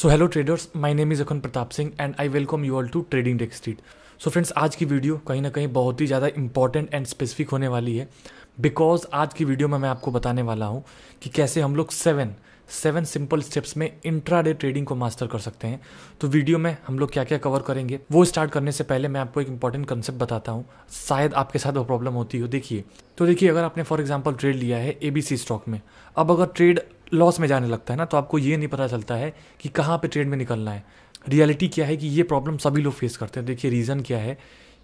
so hello traders my name is Akhan Pratap Singh and I welcome you all to trading deck street so friends आज की video कहीं ना कहीं बहुत ही ज़्यादा इंपॉर्टेंट एंड स्पेसिफिक होने वाली है बिकॉज आज की वीडियो में मैं आपको बताने वाला हूँ कि कैसे हम लोग सेवन सेवन सिंपल स्टेप्स में इंट्रा डे ट्रेडिंग को मास्टर कर सकते हैं तो वीडियो में हम लोग क्या क्या कवर करेंगे वो स्टार्ट करने से पहले मैं आपको एक इंपॉर्टेंट कंसेप्ट बताता हूँ शायद आपके साथ वो प्रॉब्लम होती हो देखिए तो देखिए अगर आपने फॉर एग्जाम्पल ट्रेड लिया है एबीसी स्टॉक में अब अगर ट्रेड लॉस में जाने लगता है ना तो आपको ये नहीं पता चलता है कि कहाँ पे ट्रेड में निकलना है रियलिटी क्या है कि ये प्रॉब्लम सभी लोग फेस करते हैं देखिए रीज़न क्या है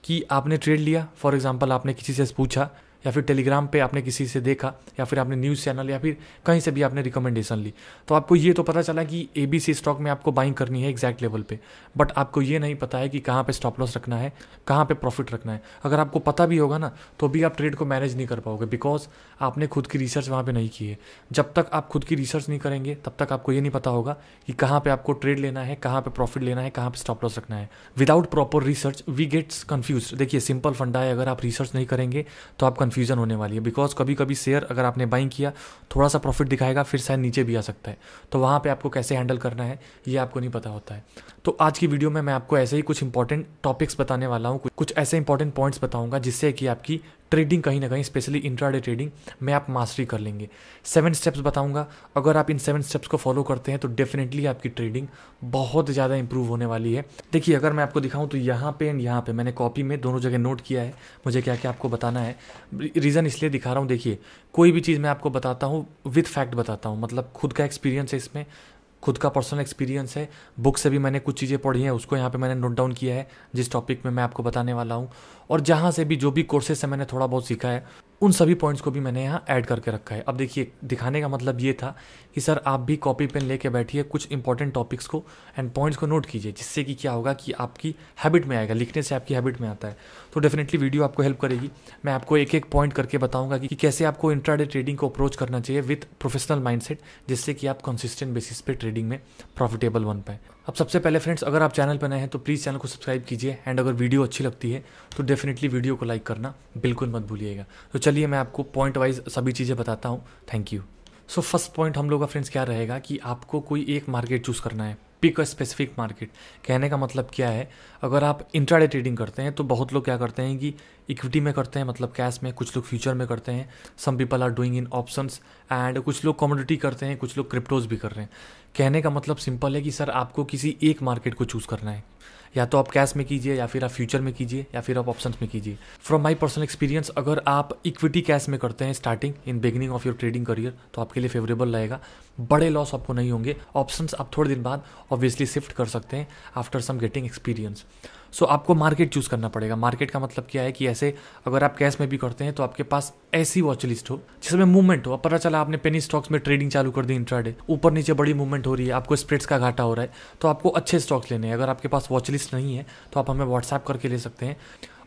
कि आपने ट्रेड लिया फॉर एग्ज़ाम्पल आपने किसी से पूछा या फिर टेलीग्राम पे आपने किसी से देखा या फिर आपने न्यूज़ चैनल या फिर कहीं से भी आपने रिकमेंडेशन ली तो आपको ये तो पता चला कि ए बी सी स्टॉक में आपको बाइंग करनी है एग्जैक्ट लेवल पे बट आपको ये नहीं पता है कि कहाँ पे स्टॉप लॉस रखना है कहाँ पे प्रॉफिट रखना है अगर आपको पता भी होगा ना तो भी आप ट्रेड को मैनेज नहीं कर पाओगे बिकॉज आपने खुद की रिसर्च वहाँ पर नहीं की है जब तक आप खुद की रिसर्च नहीं करेंगे तब तक आपको ये नहीं पता होगा कि कहाँ पर आपको ट्रेड लेना है कहाँ पर प्रॉफिट लेना है कहाँ पर स्टॉप लॉस रखना है without proper research we gets confuse देखिए सिंपल फंडा है अगर आप रिसर्च नहीं करेंगे तो आप कन्फ्यूजन होने वाली है बिकॉज कभी कभी शेयर अगर आपने बाइंग किया थोड़ा सा प्रॉफिट दिखाएगा फिर शायद नीचे भी आ सकता है तो वहाँ पर आपको कैसे हैंडल करना है ये आपको नहीं पता होता है तो आज की वीडियो में मैं आपको ऐसे ही कुछ इंपॉर्टेंट टॉपिक्स बताने वाला हूँ कुछ ऐसे इंपॉर्टेंट पॉइंट्स बताऊंगा जिससे कि आपकी ट्रेडिंग कहीं ना कहीं स्पेशली इंट्राडे ट्रेडिंग में आप मास्टरी कर लेंगे सेवन स्टेप्स बताऊंगा अगर आप इन सेवन स्टेप्स को फॉलो करते हैं तो डेफिनेटली आपकी ट्रेडिंग बहुत ज़्यादा इंप्रूव होने वाली है देखिए अगर मैं आपको दिखाऊं तो यहाँ पे एंड यहाँ पे मैंने कॉपी में दोनों जगह नोट किया है मुझे क्या क्या आपको बताना है रीज़न इसलिए दिखा रहा हूँ देखिए कोई भी चीज़ मैं आपको बताता हूँ विथ फैक्ट बताता हूँ मतलब खुद का एक्सपीरियंस है इसमें खुद का पर्सनल एक्सपीरियंस है बुक से भी मैंने कुछ चीज़ें पढ़ी हैं उसको यहाँ पे मैंने नोट डाउन किया है जिस टॉपिक में मैं आपको बताने वाला हूँ और जहाँ से भी जो भी कोर्सेज से मैंने थोड़ा बहुत सीखा है उन सभी पॉइंट्स को भी मैंने यहाँ ऐड करके रखा है अब देखिए दिखाने का मतलब ये था कि सर आप भी कॉपी पेन लेके बैठिए कुछ इंपॉर्टेंट टॉपिक्स को एंड पॉइंट्स को नोट कीजिए जिससे कि क्या होगा कि आपकी हैबिट में आएगा लिखने से आपकी हैबिट में आता है तो डेफिनेटली वीडियो आपको हेल्प करेगी मैं आपको एक एक पॉइंट करके बताऊंगा कि कैसे आपको इंट्राडे ट्रेडिंग को अप्रोच करना चाहिए विथ प्रोफेशनल माइंडसेट जिससे कि आप कंसिस्टेंट बेसिस पे ट्रेडिंग में प्रॉफिटेबल बन पाए अब सबसे पहले फ्रेंड्स अगर आप चैनल पर नए हैं तो प्लीज़ चैनल को सब्सक्राइब कीजिए एंड अगर वीडियो अच्छी लगती है तो डेफिनेटली वीडियो को लाइक करना बिल्कुल मत भूलिएगा तो चलिए मैं आपको पॉइंट वाइज सभी चीज़ें बताता हूँ thank you so first point हम लोग का फ्रेंड्स क्या रहेगा कि आपको कोई एक मार्केट चूज़ करना है पिक अ स्पेसिफिक मार्केट कहने का मतलब क्या है अगर आप इंट्राडे ट्रेडिंग करते हैं तो बहुत लोग क्या करते हैं कि इक्विटी में करते हैं मतलब कैश में कुछ लोग फ्यूचर में करते हैं some people are doing in options and कुछ लोग कॉमोडिटी करते हैं कुछ लोग क्रिप्टोज भी कर रहे हैं कहने का मतलब सिंपल है कि सर आपको किसी एक मार्केट को चूज़ करना है या तो आप कैश में कीजिए या फिर आप फ्यूचर में कीजिए या फिर आप ऑप्शन में कीजिए फ्रॉम माई पर्सनल एक्सपीरियंस अगर आप इक्विटी कैश में करते हैं starting in beginning of your trading career तो आपके लिए फेवरेबल रहेगा बड़े लॉस आपको नहीं होंगे ऑप्शन आप थोड़े दिन बाद ऑब्वियसली शिफ्ट कर सकते हैं after some getting experience so आपको मार्केट चूज़ करना पड़ेगा मार्केट का मतलब क्या है कि ऐसे अगर आप कैश में भी करते हैं तो आपके पास ऐसी वॉच लिस्ट हो जिसमें मूवमेंट हो पता चला आपने पेनी स्टॉक्स में ट्रेडिंग चालू कर दी इंट्राडे ऊपर नीचे बड़ी मूवमेंट हो रही है आपको स्प्रेड्स का घाटा हो रहा है तो आपको अच्छे स्टॉक्स लेने हैं अगर आपके पास वॉच लिस्ट नहीं है तो आप हमें व्हाट्सएप करके ले सकते हैं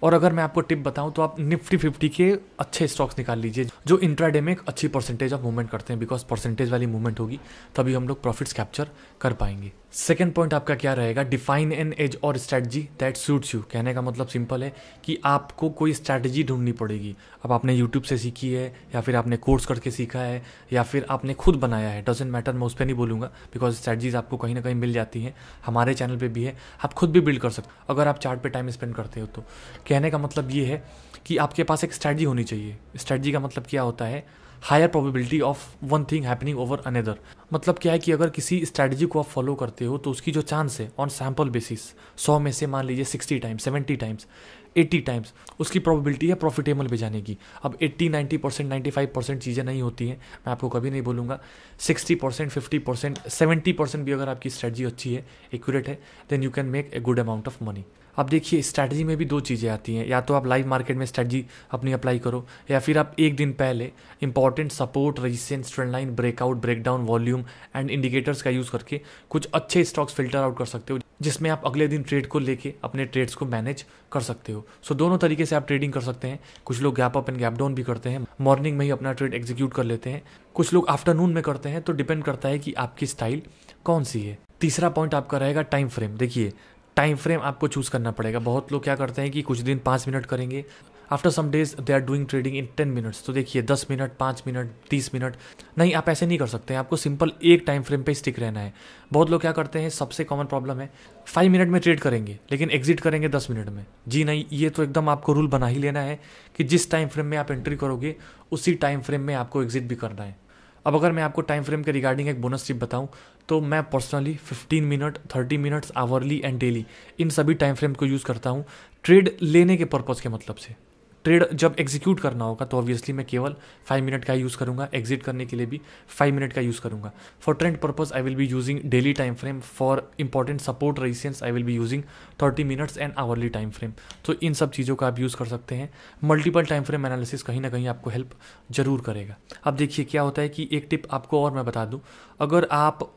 और अगर मैं आपको टिप बताऊं तो आप निफ्टी फिफ्टी के अच्छे स्टॉक्स निकाल लीजिए जो इंट्राडे में एक अच्छी परसेंटेज ऑफ मूवमेंट करते हैं बिकॉज परसेंटेज वाली मूवमेंट होगी तभी हम लोग प्रॉफिट्स कैप्चर कर पाएंगे सेकेंड पॉइंट आपका क्या रहेगा डिफाइन एन एज और स्ट्रैटजी दैट सूट्स यू कहने का मतलब सिंपल है कि आपको कोई स्ट्रैटजी ढूंढनी पड़ेगी अब आपने यूट्यूब से सीखी है या फिर आपने कोर्स करके सीखा है या फिर आपने खुद बनाया है डजेंट मैटर मैं उस पर नहीं बोलूंगा बिकॉज स्ट्रैटजीज आपको कहीं ना कहीं मिल जाती हैं हमारे चैनल पर भी है आप खुद भी बिल्ड कर सकते हो अगर आप चार्ट टाइम स्पेंड करते हो तो कहने का मतलब ये है कि आपके पास एक स्ट्रैटजी होनी चाहिए स्ट्रैटजी का मतलब क्या होता है higher probability of one thing happening over another मतलब क्या है कि अगर किसी स्ट्रैटेजी को आप फॉलो करते हो तो उसकी जो चांस है ऑन सैम्पल बेसिस सौ में से मान लीजिए sixty times seventy times eighty times उसकी प्रोबेबिलिटी है प्रॉफिटेबल पे जाने की अब eighty ninety percent ninety five percent चीज़ें नहीं होती हैं मैं आपको कभी नहीं बोलूँगा sixty percent fifty percent seventy percent भी अगर आपकी स्ट्रेटजी अच्छी है एक्यूरेट है then you can make a good amount of money अब देखिए स्ट्रैटेजी में भी दो चीज़ें आती हैं या तो आप लाइव मार्केट में स्ट्रैटेजी अपनी अप्लाई करो या फिर आप एक दिन पहले important support resistance trend line breakout breakdown volume and indicators का यूज़ करके कुछ अच्छे स्टॉक्स फिल्टर आउट कर सकते हो जिसमें आप अगले दिन ट्रेड को लेके अपने ट्रेड्स को मैनेज कर सकते हो सो so, दोनों तरीके से आप ट्रेडिंग कर सकते हैं कुछ लोग gap up and gap down भी करते हैं मॉर्निंग में ही अपना ट्रेड एग्जीक्यूट कर लेते हैं कुछ लोग आफ्टरनून में करते हैं तो डिपेंड करता है कि आपकी स्टाइल कौन सी है तीसरा पॉइंट आपका रहेगा टाइम फ्रेम देखिए टाइम फ्रेम आपको चूज़ करना पड़ेगा बहुत लोग क्या करते हैं कि कुछ दिन पाँच मिनट करेंगे after some days they are doing trading in ten minutes तो देखिए दस मिनट पाँच मिनट तीस मिनट नहीं आप ऐसे नहीं कर सकते हैं आपको सिंपल एक टाइम फ्रेम पे स्टिक रहना है बहुत लोग क्या करते हैं सबसे कॉमन प्रॉब्लम है फाइव मिनट में ट्रेड करेंगे लेकिन एग्जिट करेंगे दस मिनट में जी नहीं ये तो एकदम आपको रूल बना ही लेना है कि जिस टाइम फ्रेम में आप एंट्री करोगे उसी टाइम फ्रेम में आपको एग्जिट भी करना है अब अगर मैं आपको टाइम फ्रेम के रिगार्डिंग एक बोनस टिप बताऊं तो मैं personally 15 minute 30 minutes hourly and daily इन सभी टाइम फ्रेम को यूज़ करता हूँ ट्रेड लेने के पर्पज़ के मतलब से ट्रेड जब एग्जीक्यूट करना होगा तो ऑब्वियसली मैं केवल फाइव मिनट का यूज़ करूँगा एग्जिट करने के लिए भी फाइव मिनट का यूज़ करूँगा for trend purpose I will be using daily time frame for important support resistance I will be using thirty minutes and hourly time frame तो इन सब चीज़ों का आप यूज़ कर सकते हैं मल्टीपल टाइम फ्रेम एनालिसिस कहीं ना कहीं आपको हेल्प जरूर करेगा अब देखिए क्या होता है कि एक टिप आपको और मैं बता दूँ अगर आप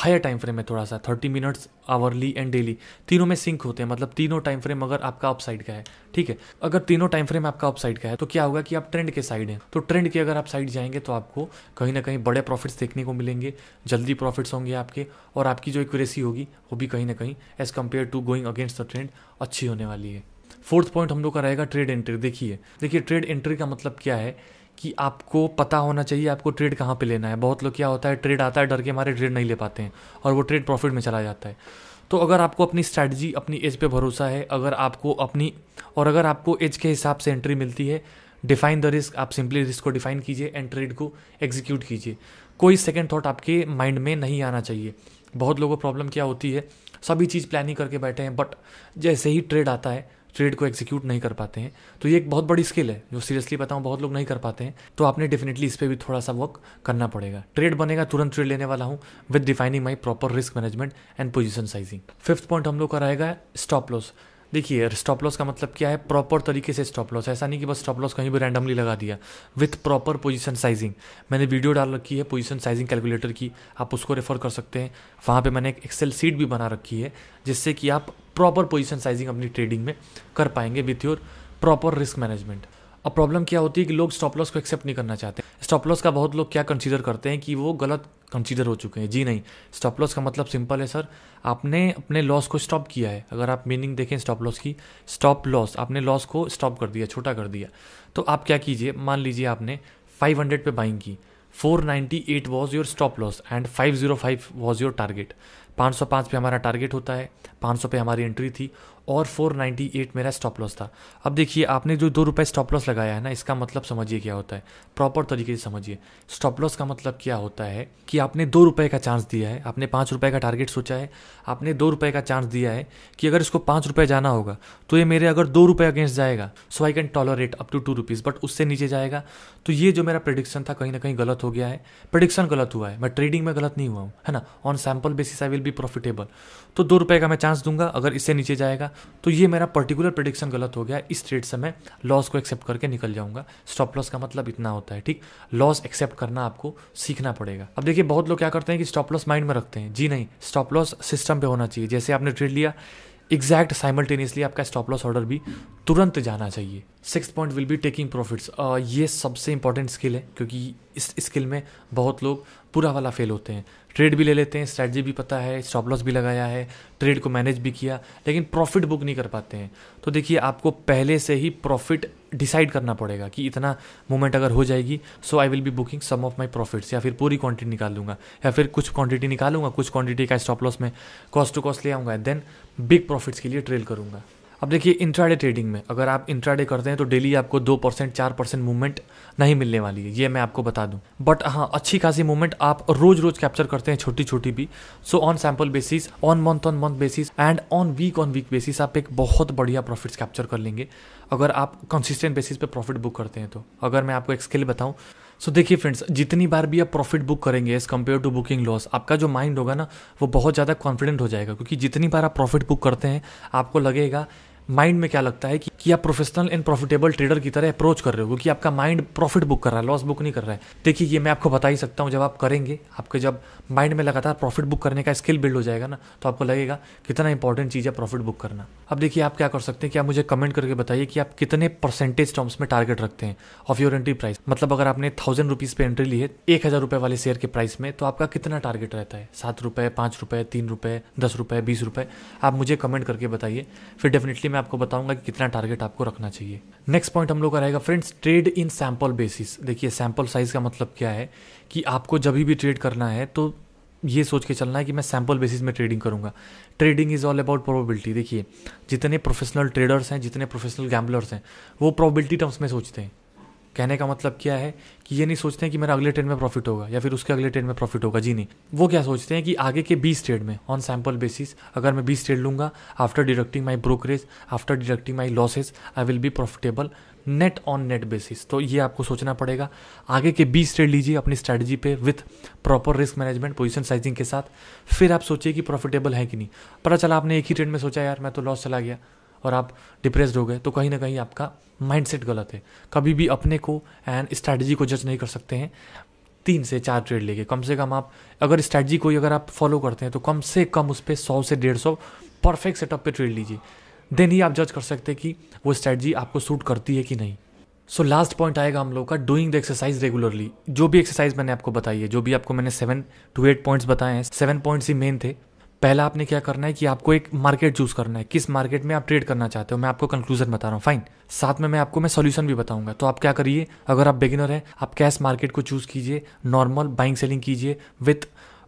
हायर टाइम फ्रेम है थोड़ा सा thirty minutes hourly and daily तीनों में सिंक होते हैं मतलब तीनों टाइम फ्रेम अगर आपका अप साइड का है ठीक है अगर तीनों टाइम फ्रेम आपका अप साइड का है तो क्या होगा कि आप ट्रेंड के साइड हैं तो ट्रेंड के अगर आप साइड जाएंगे तो आपको कहीं ना कहीं बड़े प्रॉफिट्स देखने को मिलेंगे जल्दी प्रॉफिट्स होंगे आपके और आपकी जो एक्यूरेसी होगी वो भी कहीं ना कहीं as compare to going against the trend अच्छी होने वाली है फोर्थ पॉइंट हम लोग का रहेगा ट्रेड एंट्री देखिए देखिए ट्रेड एंट्री का मतलब क्या है कि आपको पता होना चाहिए आपको ट्रेड कहाँ पे लेना है बहुत लोग क्या होता है ट्रेड आता है डर के हमारे ट्रेड नहीं ले पाते हैं और वो ट्रेड प्रॉफिट में चला जाता है तो अगर आपको अपनी स्ट्रैटी अपनी एज पे भरोसा है अगर आपको अपनी और अगर आपको एज के हिसाब से एंट्री मिलती है डिफाइन द रिस्क आप सिंपली रिस्क को डिफाइन कीजिए एंड ट्रेड को एग्जीक्यूट कीजिए कोई सेकेंड थाट आपके माइंड में नहीं आना चाहिए बहुत लोगों को प्रॉब्लम क्या होती है सभी चीज़ प्लानिंग करके बैठे हैं बट जैसे ही ट्रेड आता है ट्रेड को एग्जीक्यूट नहीं कर पाते हैं तो ये एक बहुत बड़ी स्किल है जो सीरियसली बताऊँ बहुत लोग नहीं कर पाते हैं तो आपने डेफिनेटली इस पर भी थोड़ा सा वर्क करना पड़ेगा ट्रेड बनेगा तुरंत ट्रेड लेने वाला हूँ with defining my proper risk management and position sizing fifth point हम लोग का रहेगा स्टॉप लॉस देखिए स्टॉप लॉस का मतलब क्या है प्रॉपर तरीके से स्टॉप लॉस ऐसा नहीं कि बस स्टॉप लॉस कहीं भी रैंडमली लगा दिया विथ प्रॉपर पोजीशन साइजिंग मैंने वीडियो डाल रखी है पोजीशन साइजिंग कैलकुलेटर की आप उसको रेफर कर सकते हैं वहाँ पे मैंने एक एक्सेल सीट भी बना रखी है जिससे कि आप प्रॉपर पोजिशन साइजिंग अपनी ट्रेडिंग में कर पाएंगे with your proper risk management अब प्रॉब्लम क्या होती है कि लोग स्टॉप लॉस को एक्सेप्ट नहीं करना चाहते स्टॉप लॉस का बहुत लोग क्या कंसीडर करते हैं कि वो गलत कंसीडर हो चुके हैं जी नहीं स्टॉप लॉस का मतलब सिंपल है सर आपने अपने लॉस को स्टॉप किया है अगर आप मीनिंग देखें स्टॉप लॉस की स्टॉप लॉस आपने लॉस को स्टॉप कर दिया छोटा कर दिया तो आप क्या कीजिए मान लीजिए आपने 500 पर बाइंग की 498 was your stop loss and 505 was your target 505 पे हमारा टारगेट होता है 500 पे हमारी एंट्री थी और 498 मेरा स्टॉप लॉस था अब देखिए आपने जो दो रुपये स्टॉप लॉस लगाया है ना इसका मतलब समझिए क्या होता है प्रॉपर तरीके से समझिए स्टॉप लॉस का मतलब क्या होता है कि आपने दो रुपये का चांस दिया है आपने पाँच रुपये का टारगेट सोचा है आपने दो रुपये का चांस दिया है कि अगर इसको पाँच रुपये जाना होगा तो ये मेरे अगर दो रुपये अगेंस्ट जाएगा so I can tolerate up to two rupees but उससे नीचे जाएगा तो ये जो मेरा प्रडिक्शन था कहीं ना कहीं गलत हो गया है प्रडिक्शन गलत हुआ है मैं ट्रेडिंग में गलत नहीं हुआ हूँ है ना on sample basis I will be profitable तो दो रुपए का मैं चांस दूंगा अगर इससे नीचे जाएगा तो ये मेरा पर्टिकुलर प्रडिक्शन गलत हो गया इस ट्रेड से मैं लॉस को एक्सेप्ट करके निकल जाऊंगा स्टॉप लॉस का मतलब इतना होता है ठीक लॉस एक्सेप्ट करना आपको सीखना पड़ेगा अब देखिए बहुत लोग क्या करते हैं कि स्टॉप लॉस माइंड में रखते हैं जी नहीं स्टॉप लॉस सिस्टम पर होना चाहिए जैसे आपने ट्रेड लिया एग्जैक्ट साइमल्टेनियसली आपका स्टॉप लॉस ऑर्डर भी तुरंत जाना चाहिए six point will be taking profits ये सबसे इंपॉर्टेंट स्किल है क्योंकि इस स्किल में बहुत लोग पूरा वाला फेल होते हैं ट्रेड भी ले लेते हैं स्ट्रैटी भी पता है स्टॉप लॉस भी लगाया है ट्रेड को मैनेज भी किया लेकिन प्रॉफिट बुक नहीं कर पाते हैं तो देखिए आपको पहले से ही प्रॉफिट डिसाइड करना पड़ेगा कि इतना मूवमेंट अगर हो जाएगी so I will be booking some of my profits या फिर पूरी क्वांटिटी निकाल लूँगा या फिर कुछ क्वांटिटी निकालूंगा कुछ क्वांटिटी का स्टॉप लॉस में कॉस्ट टू कॉस्ट ले आऊँगा देन बिग प्रॉफिट्स के लिए ट्रेल करूँगा अब देखिए इंट्राडे ट्रेडिंग में अगर आप इंट्राडे करते हैं तो डेली आपको दो परसेंट चार परसेंट मूवमेंट नहीं मिलने वाली है ये मैं आपको बता दूं बट हाँ अच्छी खासी मूवमेंट आप रोज रोज कैप्चर करते हैं छोटी छोटी भी so on sample basis on month on month basis and on week on week basis आप एक बहुत बढ़िया प्रॉफिट कैप्चर कर लेंगे अगर आप कंसिस्टेंट बेसिस पे प्रॉफिट बुक करते हैं तो अगर मैं आपको एक स्किल बताऊँ सो देखिए फ्रेंड्स जितनी बार भी आप प्रॉफिट बुक करेंगे as compare to booking loss आपका जो माइंड होगा ना वो बहुत ज़्यादा कॉन्फिडेंट हो जाएगा क्योंकि जितनी बार आप प्रॉफिट बुक करते हैं आपको लगेगा माइंड में क्या लगता है कि, कि आप प्रोफेशनल एंड प्रॉफिटेबल ट्रेडर की तरह अप्रोच कर रहे हो क्योंकि आपका माइंड प्रॉफिट बुक कर रहा है लॉस बुक नहीं कर रहा है देखिए ये मैं आपको बता ही सकता हूँ जब आप करेंगे आपके जब माइंड में लगातार प्रॉफिट बुक करने का स्किल बिल्ड हो जाएगा ना तो आपको लगेगा कितना इंपॉर्टेंट चीज़ है प्रॉफिट बुक करना अब देखिए आप क्या कर सकते हैं कि आप मुझे कमेंट करके बताइए कि आप कितने परसेंटेज टर्म्स में टारगेट रखते हैं ऑफ योर एंट्री प्राइस मतलब अगर आपने थाउजेंड रुपीज़ पे एंट्री ली है एक हज़ार रुपए वाले शेयर के प्राइस में तो आपका कितना टारगेट रहता है सात रुपए पांच रुपए तीन रुपए दस रुपए बीस रुपए आप मुझे कमेंट करके बताइए फिर डेफिनेटली मैं आपको बताऊंगा कि कितना टारगेट आपको रखना चाहिए नेक्स्ट पॉइंट हम लोग का रहेगा friends trade in sample basis देखिए सैम्पल साइज़ का मतलब क्या है कि आपको जब भी ट्रेड करना है तो ये सोच के चलना है कि मैं सैम्पल बेसिस में ट्रेडिंग करूंगा trading is all about probability देखिए जितने प्रोफेशनल ट्रेडर्स हैं जितने प्रोफेशनल गैम्बलर्स हैं वो प्रोबेबिलिटी टर्म्स में सोचते हैं कहने का मतलब क्या है कि ये नहीं सोचते हैं कि मेरा अगले ट्रेड में प्रॉफिट होगा या फिर उसके अगले ट्रेड में प्रॉफिट होगा जी नहीं वो क्या सोचते हैं कि आगे के बीस ट्रेड में ऑन सैम्पल बेसिस अगर मैं बीस ट्रेड लूंगा after deducting my brokerage after deducting my losses I will be profitable net on net basis तो ये आपको सोचना पड़ेगा आगे के बीस ट्रेड लीजिए अपनी स्ट्रैटेजी पे with proper risk management position sizing के साथ फिर आप सोचिए कि प्रॉफिटेबल है कि नहीं पता चला आपने एक ही ट्रेड में सोचा यार मैं तो लॉस चला गया और आप डिप्रेस हो गए तो कहीं ना कहीं आपका माइंडसेट गलत है कभी भी अपने को एंड स्ट्रैटेजी को जज नहीं कर सकते हैं तीन से चार ट्रेड लेके कम से कम आप अगर स्ट्रैटेजी कोई अगर आप फॉलो करते हैं तो कम से कम उस पर सौ से डेढ़ सौ परफेक्ट सेटअप पे ट्रेड लीजिए देन ही आप जज कर सकते हैं कि वो स्ट्रैटेजी आपको सूट करती है कि नहीं सो लास्ट पॉइंट आएगा हम लोग का डूइंग द एक्सरसाइज रेगुलरली जो भी एक्सरसाइज मैंने आपको बताई है जो भी आपको मैंने सेवन टू एट पॉइंट्स बताए हैं सेवन पॉइंट्स ही मेन थे पहला आपने क्या करना है कि आपको एक मार्केट चूज करना है किस मार्केट में आप ट्रेड करना चाहते हो मैं आपको कंक्लूजन बता रहा हूँ फाइन साथ में मैं आपको मैं सोल्यूशन भी बताऊंगा तो आप क्या करिए अगर आप बिगिनर हैं आप कैश मार्केट को चूज कीजिए नॉर्मल बाइंग सेलिंग कीजिए with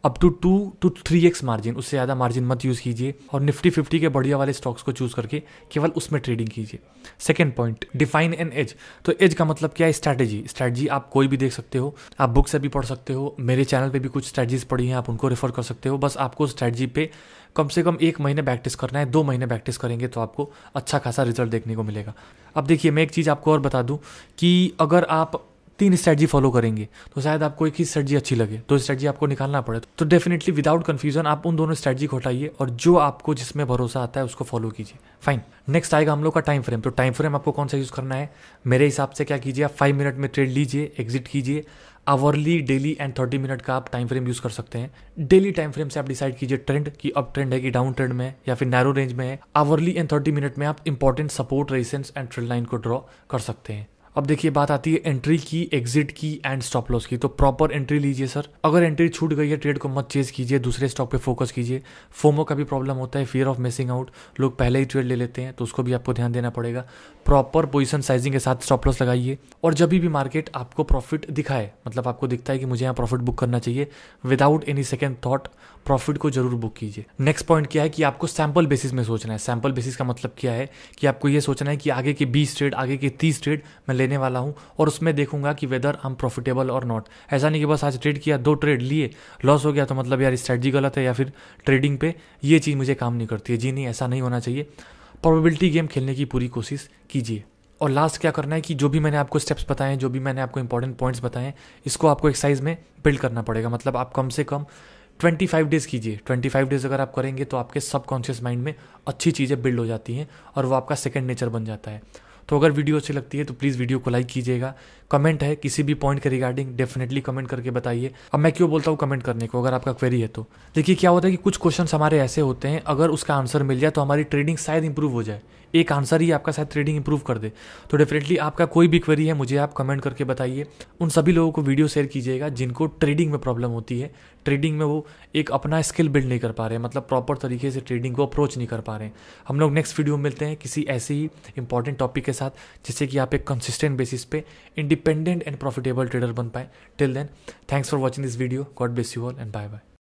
up to two to three x margin उससे ज़्यादा मार्जिन मत यूज़ कीजिए और निफ्टी फिफ्टी के बढ़िया वाले स्टॉक्स को चूज़ करके केवल उसमें ट्रेडिंग कीजिए second point define an edge तो एज का मतलब क्या है स्ट्रैटेजी स्ट्रैटेजी आप कोई भी देख सकते हो आप बुक से भी पढ़ सकते हो मेरे चैनल पर भी कुछ स्ट्रैटेजीज पढ़ी हैं आप उनको रेफर कर सकते हो बस आपको स्ट्रैटेजी पे कम से कम एक महीने प्रैक्टिस करना है दो महीने प्रैक्टिस करेंगे तो आपको अच्छा खासा रिजल्ट देखने को मिलेगा अब देखिए मैं एक चीज़ आपको और बता दूँ कि अगर आप तीन स्ट्रेटजी फॉलो करेंगे तो शायद आपको एक ही स्ट्रेटजी अच्छी लगे तो स्ट्रेटजी आपको निकालना पड़े तो डेफिनेटली विदाउट कन्फ्यूजन आप उन दोनों स्ट्रेटजी को हटाइए और जो आपको जिसमें भरोसा आता है उसको फॉलो कीजिए फाइन नेक्स्ट आएगा हम लोग का टाइम फ्रेम तो टाइम फ्रेम आपको कौन सा यूज़ करना है मेरे हिसाब से क्या कीजिए आप फाइव मिनट में ट्रेड लीजिए एग्जिट कीजिए hourly daily and thirty minute का आप टाइम फ्रेम यूज़ कर सकते हैं डेली टाइम फ्रेम से आप डिसाइड कीजिए ट्रेंड कि अप ट्रेंड है कि डाउन ट्रेंड में या फिर नैरो रेंज में है आवरली एंड थर्टी मिनट में आप important support resistance and trend line को ड्रॉ कर सकते हैं अब देखिए बात आती है एंट्री की एग्जिट की एंड स्टॉप लॉस की तो प्रॉपर एंट्री लीजिए सर अगर एंट्री छूट गई है ट्रेड को मत चेज कीजिए दूसरे स्टॉक पे फोकस कीजिए फोमो का भी प्रॉब्लम होता है फियर ऑफ मिसिंग आउट लोग पहले ही ट्रेड ले लेते हैं तो उसको भी आपको ध्यान देना पड़ेगा प्रॉपर पोजिशन साइजिंग के साथ स्टॉप लॉस लगाइए और जब भी मार्केट आपको प्रॉफिट दिखाए मतलब आपको दिखता है कि मुझे यहाँ प्रॉफिट बुक करना चाहिए without any second thought profit को जरूर बुक कीजिए नेक्स्ट पॉइंट क्या है कि आपको सैम्पल बेसिस में सोचना है सैंपल बेसिस का मतलब क्या है कि आपको ये सोचना है कि आगे के बीस ट्रेड आगे के तीस ट्रेड मैं लेने वाला हूँ और उसमें देखूंगा कि वेदर आम प्रॉफिटेबल और नॉट ऐसा नहीं कि बस आज ट्रेड किया दो ट्रेड लिए लॉस हो गया तो मतलब यार स्ट्रेटजी गलत है या फिर ट्रेडिंग पे ये चीज़ मुझे काम नहीं करती है जी नहीं ऐसा नहीं होना चाहिए प्रोबेबिलिटी गेम खेलने की पूरी कोशिश कीजिए और लास्ट क्या करना है कि जो भी मैंने आपको स्टेप्स बताए हैं जो भी मैंने आपको इंपॉर्टेंट पॉइंट्स बताए हैं इसको आपको एक्सरसाइज में बिल्ड करना पड़ेगा मतलब आप कम से कम ट्वेंटी फाइव डेज़ कीजिए ट्वेंटी फाइव डेज़ अगर आप करेंगे तो आपके सबकॉन्शियस माइंड में अच्छी चीज़ें बिल्ड हो जाती हैं और वो आपका सेकेंड नेचर बन जाता है तो अगर वीडियो अच्छी लगती है तो प्लीज़ वीडियो को लाइक कीजिएगा कमेंट है किसी भी पॉइंट के रिगार्डिंग डेफिनेटली कमेंट करके बताइए अब मैं क्यों बोलता हूँ कमेंट करने को अगर आपका क्वेरी है तो देखिए क्या होता है कि कुछ क्वेश्चन हमारे ऐसे होते हैं अगर उसका आंसर मिल जाए तो हमारी ट्रेडिंग शायद इंप्रूव हो जाए एक आंसर ही आपका शायद ट्रेडिंग इंप्रूव कर दे तो डेफिनेटली आपका कोई भी क्वेरी है मुझे आप कमेंट करके बताइए उन सभी लोगों को वीडियो शेयर कीजिएगा जिनको ट्रेडिंग में प्रॉब्लम होती है ट्रेडिंग में वो एक अपना स्किल बिल्ड नहीं कर पा रहे हैं मतलब प्रॉपर तरीके से ट्रेडिंग को अप्रोच नहीं कर पा रहे हैं हम लोग नेक्स्ट वीडियो में मिलते हैं किसी ऐसे ही इंपॉर्टेंट टॉपिक के साथ जिससे कि आप एक कंसिस्टेंट बेसिस पे इंडिपेंडेंट एंड प्रॉफिटेबल ट्रेडर बन पाए till then thanks for watching this video God bless you all and bye bye